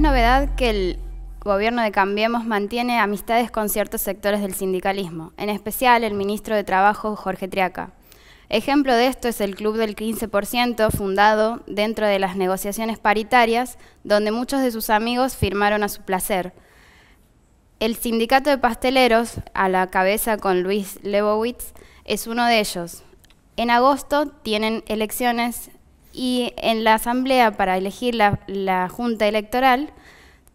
es novedad que el gobierno de Cambiemos mantiene amistades con ciertos sectores del sindicalismo, en especial el ministro de Trabajo Jorge Triaca. Ejemplo de esto es el Club del 15% fundado dentro de las negociaciones paritarias, donde muchos de sus amigos firmaron a su placer. El sindicato de pasteleros, a la cabeza con Luis Lebowitz, es uno de ellos. En agosto tienen elecciones y en la asamblea para elegir la, junta electoral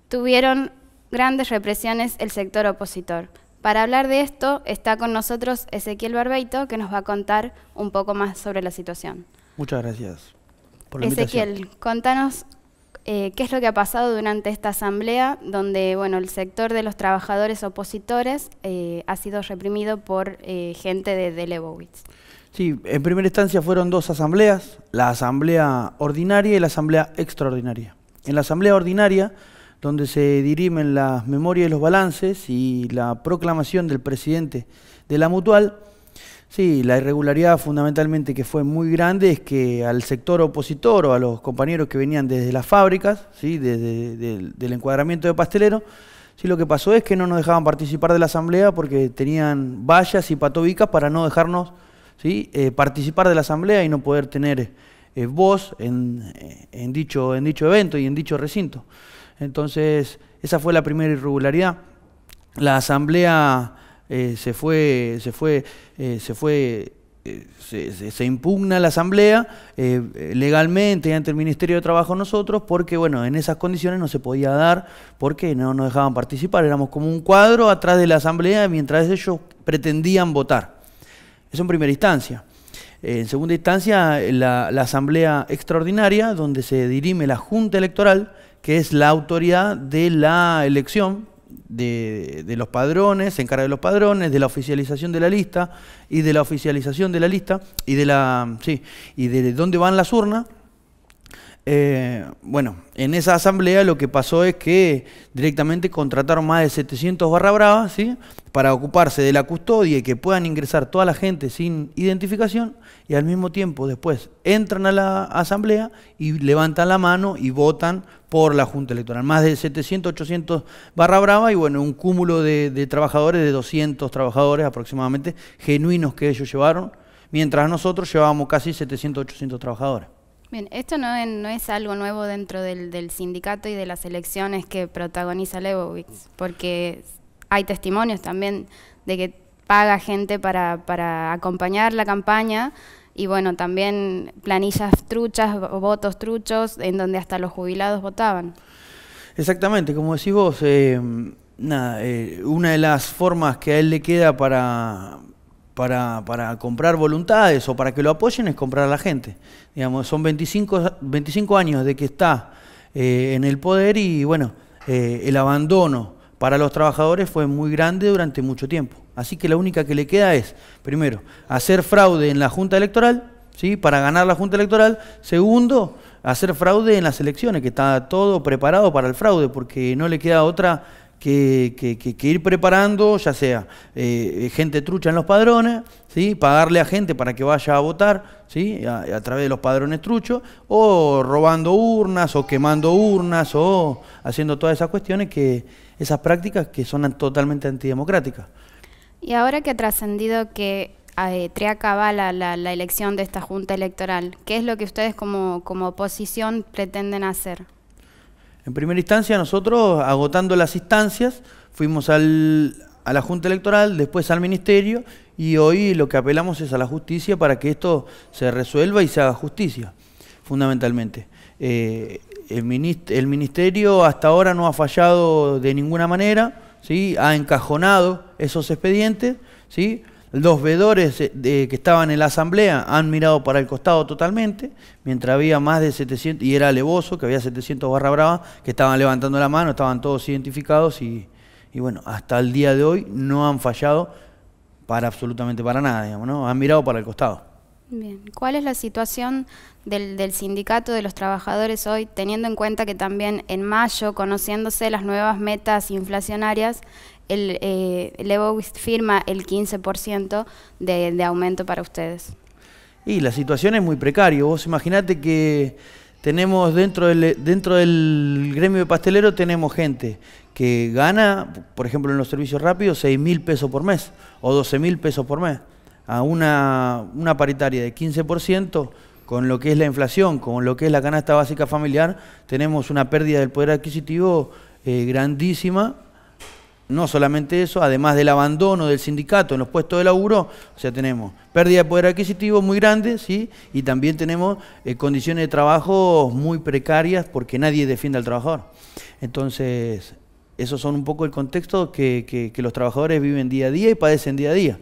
tuvieron grandes represiones el sector opositor. Para hablar de esto está con nosotros Ezequiel Barbeito, que nos va a contar un poco más sobre la situación. Muchas gracias. Por la Ezequiel, contanos eh, qué es lo que ha pasado durante esta asamblea, donde bueno, el sector de los trabajadores opositores eh, ha sido reprimido por eh, gente de, de Lebowitz. Sí, en primera instancia fueron dos asambleas, la asamblea ordinaria y la asamblea extraordinaria. En la asamblea ordinaria, donde se dirimen las memorias y los balances y la proclamación del presidente de la mutual, Sí, la irregularidad fundamentalmente que fue muy grande es que al sector opositor o a los compañeros que venían desde las fábricas, ¿sí? desde del, encuadramiento de pastelero, sí lo que pasó es que no nos dejaban participar de la asamblea porque tenían vallas y patobicas para no dejarnos ¿sí? Eh, participar de la asamblea y no poder tener eh, voz eh, en, dicho, en dicho evento y en dicho recinto. Entonces, esa fue la primera irregularidad. La asamblea eh, se fue, se fue, eh, se fue eh, se, impugna la asamblea legalmente ante el Ministerio de Trabajo nosotros porque bueno en esas condiciones no se podía dar porque no nos dejaban participar éramos como un cuadro atrás de la asamblea mientras ellos pretendían votar eso en primera instancia en segunda instancia la, asamblea extraordinaria donde se dirime la Junta Electoral que es la autoridad de la elección de, los padrones, se encarga de los padrones, de la oficialización de la lista y de la oficialización de la lista y de la sí, y de dónde van las urnas eh, bueno, en esa asamblea lo que pasó es que directamente contrataron más de 700 barra brava ¿sí? para ocuparse de la custodia y que puedan ingresar toda la gente sin identificación y al mismo tiempo después entran a la asamblea y levantan la mano y votan por la Junta Electoral. Más de 700, 800 barra brava y bueno, un cúmulo de, de trabajadores, de 200 trabajadores aproximadamente, genuinos que ellos llevaron, mientras nosotros llevábamos casi 700, 800 trabajadores. Bien, esto no, no es algo nuevo dentro del, sindicato y de las elecciones que protagoniza Lebowitz, porque hay testimonios también de que paga gente para, acompañar la campaña y bueno, también planillas truchas, votos truchos, en donde hasta los jubilados votaban. Exactamente, como decís vos, eh, eh, una de las formas que a él le queda para para, para, comprar voluntades o para que lo apoyen es comprar a la gente. Digamos, son 25, 25 años de que está eh, en el poder y bueno, eh, el abandono para los trabajadores fue muy grande durante mucho tiempo. Así que la única que le queda es, primero, hacer fraude en la Junta Electoral, ¿sí? para ganar la Junta Electoral. Segundo, hacer fraude en las elecciones, que está todo preparado para el fraude, porque no le queda otra que, ir preparando, ya sea eh, eh, gente trucha en los padrones, ¿sí? pagarle a gente para que vaya a votar ¿sí? a, través de los padrones truchos, o robando urnas, o quemando urnas, o haciendo todas esas cuestiones, que esas prácticas que son totalmente antidemocráticas. Y ahora que ha trascendido que eh, la, la, elección de esta junta electoral, ¿qué es lo que ustedes como oposición pretenden hacer? En primera instancia, nosotros, agotando las instancias, fuimos a la Junta Electoral, después al Ministerio, y hoy lo que apelamos es a la justicia para que esto se resuelva y se haga justicia, fundamentalmente. Eh, el, Ministerio hasta ahora no ha fallado de ninguna manera, ¿sí? ha encajonado esos expedientes, ¿sí? Los vedores eh, que estaban en la asamblea han mirado para el costado totalmente, mientras había más de 700, y era alevoso, que había 700 barra brava, que estaban levantando la mano, estaban todos identificados y, y bueno, hasta el día de hoy no han fallado para absolutamente para nada, ¿no? Han mirado para el costado. Bien. ¿Cuál es la situación del, del, sindicato de los trabajadores hoy, teniendo en cuenta que también en mayo, conociéndose las nuevas metas inflacionarias, el, eh, firma el 15% de, aumento para ustedes. Y la situación es muy precaria. Vos imaginate que tenemos dentro del, dentro del gremio de pastelero tenemos gente que gana, por ejemplo, en los servicios rápidos, 6 mil pesos por mes o 12 mil pesos por mes. A una, paritaria de 15%, con lo que es la inflación, con lo que es la canasta básica familiar, tenemos una pérdida del poder adquisitivo eh, grandísima no solamente eso, además del abandono del sindicato en los puestos de laburo, o sea, tenemos pérdida de poder adquisitivo muy grande, ¿sí? Y también tenemos eh, condiciones de trabajo muy precarias porque nadie defiende al trabajador. Entonces, esos son un poco el contexto que, los trabajadores viven día a día y padecen día a día,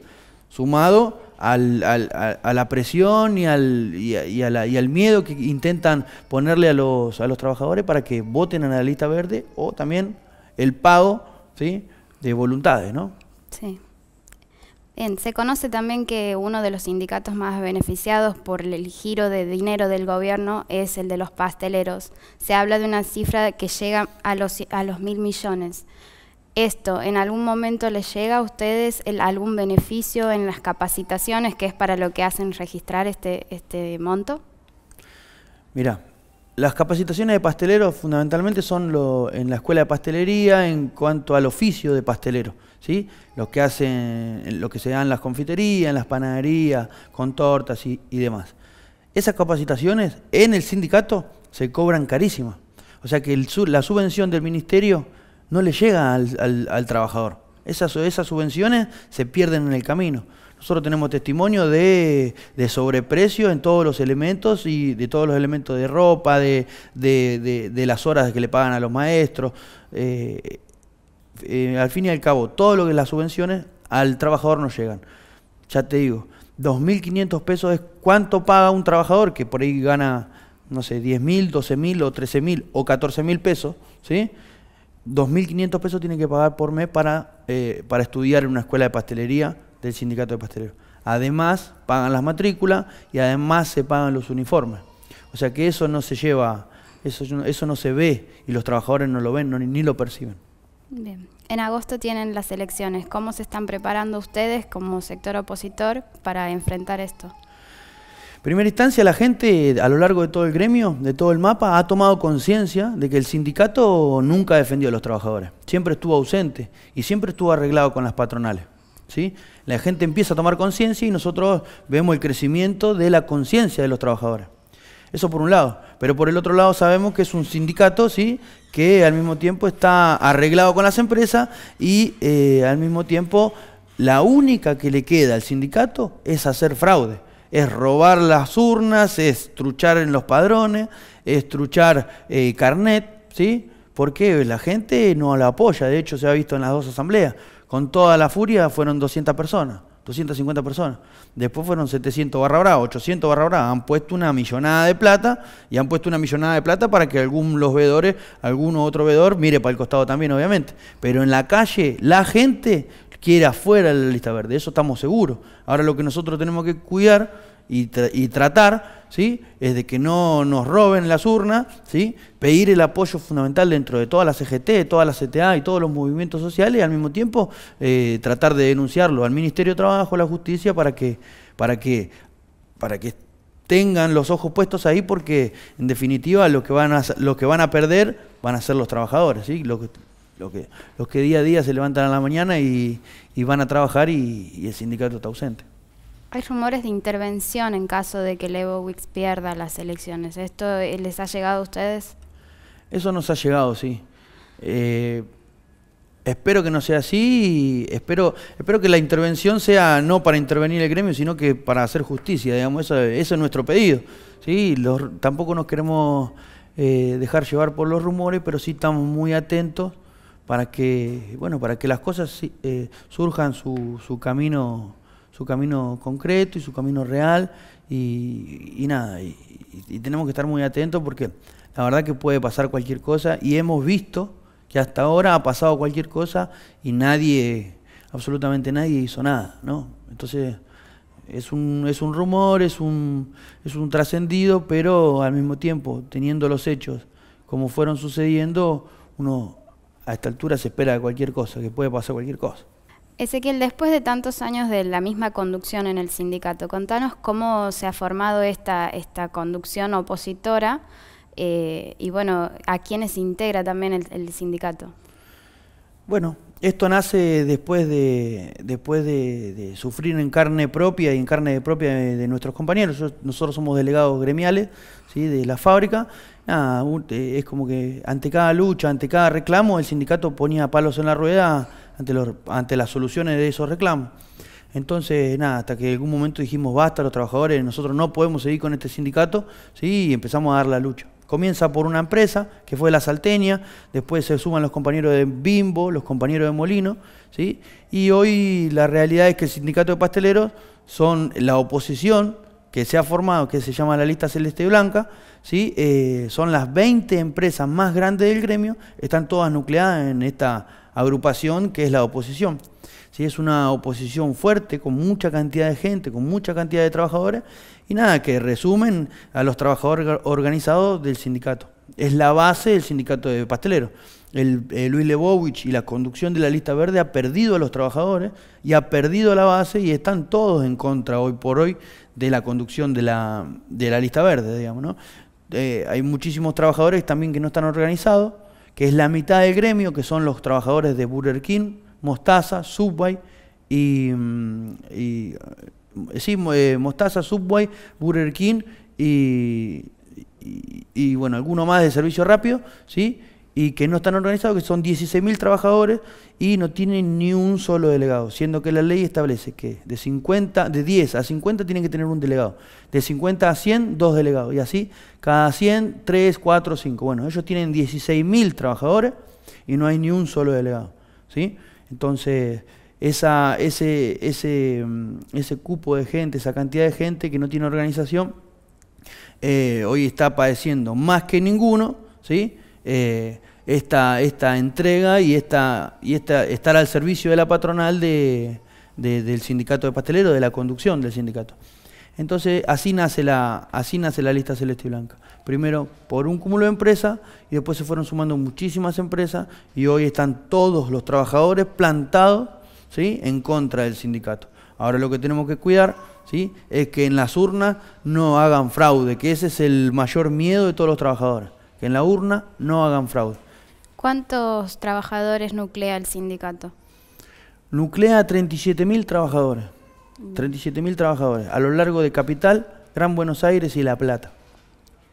sumado a, la presión y al, al, miedo que intentan ponerle a los, a los trabajadores para que voten a la lista verde o también el pago, ¿sí? de voluntades, ¿no? Sí. Bien, se conoce también que uno de los sindicatos más beneficiados por el giro de dinero del gobierno es el de los pasteleros. Se habla de una cifra que llega a los, a los mil millones. ¿Esto en algún momento les llega a ustedes el, algún beneficio en las capacitaciones que es para lo que hacen registrar este, este monto? Mira, las capacitaciones de pasteleros fundamentalmente son en la escuela de pastelería en cuanto al oficio de pastelero, ¿sí? Lo que hacen, lo que se dan en las confiterías, en las panaderías, con tortas y, demás. Esas capacitaciones en el sindicato se cobran carísimas. O sea que el, la subvención del ministerio no le llega al trabajador. Esas, subvenciones se pierden en el camino. Nosotros tenemos testimonio de, sobreprecio en todos los elementos y de todos los elementos de ropa, de, las horas que le pagan a los maestros. Eh, eh, al fin y al cabo, todo lo que es las subvenciones al trabajador no llegan. Ya te digo, 2.500 pesos es cuánto paga un trabajador que por ahí gana, no sé, 10.000, 12.000 o 13.000 o 14.000 pesos, ¿sí? 2.500 pesos tiene que pagar por mes para eh, para estudiar en una escuela de pastelería del sindicato de pasteleros. Además, pagan las matrículas y además se pagan los uniformes. O sea que eso no se lleva, eso, eso no se ve y los trabajadores no lo ven, ni lo perciben. Bien. En agosto tienen las elecciones. ¿Cómo se están preparando ustedes como sector opositor para enfrentar esto? primera instancia, la gente a lo largo de todo el gremio, de todo el mapa, ha tomado conciencia de que el sindicato nunca defendió a los trabajadores. Siempre estuvo ausente y siempre estuvo arreglado con las patronales. ¿sí? La gente empieza a tomar conciencia y nosotros vemos el crecimiento de la conciencia de los trabajadores. Eso por un lado. Pero por el otro lado sabemos que es un sindicato, ¿sí? que al mismo tiempo está arreglado con las empresas y eh, al mismo tiempo la única que le queda al sindicato es hacer fraude es robar las urnas, es truchar en los padrones, es truchar eh, carnet, ¿sí? Porque la gente no la apoya, de hecho se ha visto en las dos asambleas, con toda la furia fueron 200 personas. 250 personas. Después fueron 700 barra brava, 800 barra brava. Han puesto una millonada de plata y han puesto una millonada de plata para que algún los veedores, algún otro veedor, mire para el costado también, obviamente. Pero en la calle, la gente quiera fuera de la lista verde, eso estamos seguros. Ahora lo que nosotros tenemos que cuidar y, tratar ¿sí? es de que no nos roben las urnas, ¿sí? pedir el apoyo fundamental dentro de toda la CGT, e toda la CTA e y todos los movimientos sociales y al mismo tiempo eh, tratar de denunciarlo al Ministerio de Trabajo, a la Justicia, para que, para que, para que tengan los ojos puestos ahí porque en definitiva lo que van a, lo que van a perder van a ser los trabajadores, ¿sí? Lo que, los que, los que día a día se levantan a la mañana y, van a trabajar y, el sindicato está ausente. Hay rumores de intervención en caso de que Wix pierda las elecciones. ¿Esto eh, les ha llegado a ustedes? Eso nos ha llegado, sí. Eh, espero que no sea así y espero, espero que la intervención sea no para intervenir el gremio, sino que para hacer justicia, digamos, eso, es nuestro pedido. ¿sí? tampoco nos queremos eh, dejar llevar por los rumores, pero sí estamos muy atentos para que, bueno, para que las cosas eh, surjan su, su, camino su camino concreto y su camino real y, nada, y, tenemos que estar muy atentos porque la verdad que puede pasar cualquier cosa y hemos visto que hasta ahora ha pasado cualquier cosa y nadie, absolutamente nadie hizo nada, ¿no? Entonces es un, es un rumor, es un, es un trascendido, pero al mismo tiempo, teniendo los hechos como fueron sucediendo, uno a esta altura se espera cualquier cosa, que puede pasar cualquier cosa. Ezequiel, después de tantos años de la misma conducción en el sindicato, contanos cómo se ha formado esta, esta conducción opositora eh, y bueno, a quiénes integra también el, el sindicato. Bueno, esto nace después de, después de, sufrir en carne propia y en carne propia de, nuestros compañeros. nosotros somos delegados gremiales ¿sí? de la fábrica. es como que ante cada lucha, ante cada reclamo, el sindicato ponía palos en la rueda ante, las soluciones de esos reclamos. Entonces, nada, hasta que en algún momento dijimos basta los trabajadores, nosotros no podemos seguir con este sindicato, ¿sí? y empezamos a dar la lucha. Comienza por una empresa, que fue la Salteña, después se suman los compañeros de Bimbo, los compañeros de Molino, ¿sí? y hoy la realidad es que el sindicato de pasteleros son la oposición que se ha formado, que se llama la lista celeste y blanca, ¿sí? Eh, son las 20 empresas más grandes del gremio, están todas nucleadas en esta agrupación que es la oposición. Es una oposición fuerte, con mucha cantidad de gente, con mucha cantidad de trabajadores, y nada, que resumen a los trabajadores organizados del sindicato. Es la base del sindicato de pasteleros. El, eh, Luis Lebowich y la conducción de la lista verde ha perdido a los trabajadores y ha perdido la base y están todos en contra hoy por hoy de la conducción de la, de la lista verde, digamos, eh, hay muchísimos trabajadores también que no están organizados, que es la mitad del gremio, que son los trabajadores de Burger King, Mostaza, Subway y, mm, y eh, eh, Mostaza, Subway, Burger King y, y, y, bueno, alguno más de servicio rápido, ¿sí? y que no están organizados, que son 16.000 trabajadores y no tienen ni un solo delegado, siendo que la ley establece que de, 50, de 10 a 50 tienen que tener un delegado, de 50 a 100, dos delegados, y así cada 100, 3, 4, 5. Bueno, ellos tienen 16.000 trabajadores y no hay ni un solo delegado. ¿sí? Entonces, esa, ese, ese, mm, ese cupo de gente, esa cantidad de gente que no tiene organización, eh, hoy está padeciendo más que ninguno, ¿sí? Eh, esta, esta entrega y, esta, y estar al servicio de la patronal del sindicato de pastelero, de la conducción del sindicato. Entonces, así nace, la, así nace la lista celeste y blanca. Primero por un cúmulo de empresas y después se fueron sumando muchísimas empresas y hoy están todos los trabajadores plantados ¿sí? en contra del sindicato. Ahora lo que tenemos que cuidar ¿sí? es que en las urnas no hagan fraude, que ese es el mayor miedo de todos los trabajadores en la urna no hagan fraude. ¿Cuántos trabajadores nuclea el sindicato? Nuclea 37.000 trabajadores. 37.000 mm. trabajadores a lo largo de Capital, Gran Buenos Aires y La Plata.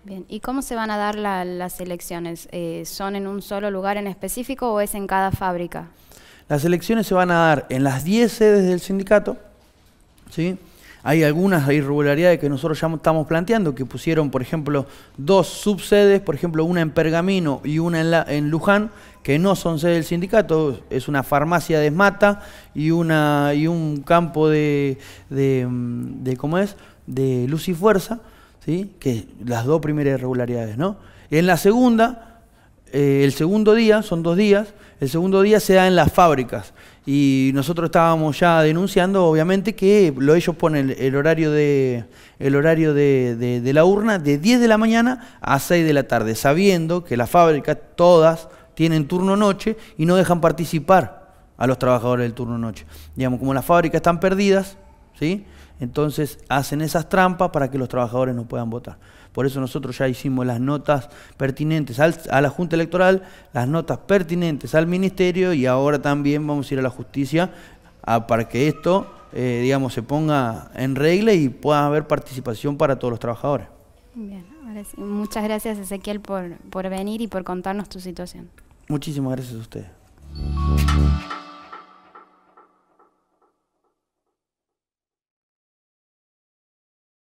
Bien, ¿y cómo se van a dar las elecciones? Eh, ¿Son en un solo lugar en específico o es en cada fábrica? Las elecciones se van a dar en las 10 sedes del sindicato, ¿sí? hay algunas irregularidades que nosotros ya estamos planteando, que pusieron, por ejemplo, dos subsedes, por ejemplo, una en Pergamino y una en, Luján, que no son sede del sindicato, es una farmacia de esmata y, una, y un campo de, de, mm, de ¿cómo es?, de luz y fuerza, ¿sí? que las dos primeras irregularidades, ¿no? En la segunda eh, el segundo día, son dos días, el segundo día se da en las fábricas. Y nosotros estábamos ya denunciando, obviamente, que lo, ellos ponen el, horario, de, el horario de, la urna de 10 de la mañana a 6 de la tarde, sabiendo que las fábricas todas tienen turno noche y no dejan participar a los trabajadores del turno noche. Digamos, como las fábricas están perdidas, ¿sí? entonces hacen esas trampas para que los trabajadores no puedan votar. Por eso nosotros ya hicimos las notas pertinentes a la Junta Electoral, las notas pertinentes al Ministerio y ahora también vamos a ir a la justicia para que esto eh, digamos, se ponga en regla y pueda haber participación para todos los trabajadores. muchas gracias Ezequiel por, por venir y por contarnos tu situación. Muchísimas gracias a ustedes.